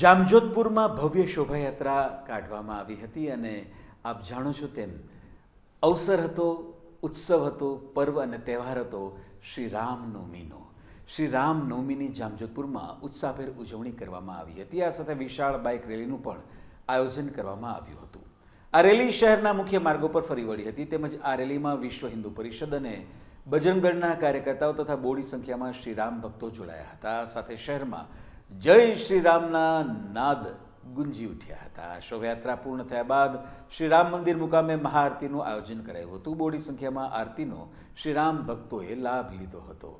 જામજોધપુરમાં ભવ્ય શોભાયાત્રા કાઢવામાં આવી હતી અને આપ જાણો છો તેમ અવસર હતો ઉત્સવ હતો પર્વ અને તહેવાર હતો શ્રી રામનવમીનો શ્રી રામનવમીની જામજોધપુરમાં ઉત્સાહભેર ઉજવણી કરવામાં આવી હતી આ સાથે વિશાળ બાઇક રેલીનું પણ આયોજન કરવામાં આવ્યું હતું આ રેલી શહેરના મુખ્ય માર્ગો પર ફરી વળી હતી તેમજ આ રેલીમાં વિશ્વ હિન્દુ પરિષદ અને બજરંગદળના કાર્યકર્તાઓ તથા બોડી સંખ્યામાં શ્રીરામ ભક્તો જોડાયા હતા સાથે શહેરમાં જય શ્રી રામના નાદ ગુંજી ઉઠ્યા હતા શોભાયાત્રા પૂર્ણ થયા બાદ શ્રી રામ મંદિર મુકામે મહાઆરતીનું આયોજન કરાયું હતું બોડી સંખ્યામાં આરતીનો શ્રીરામ ભક્તોએ લાભ લીધો હતો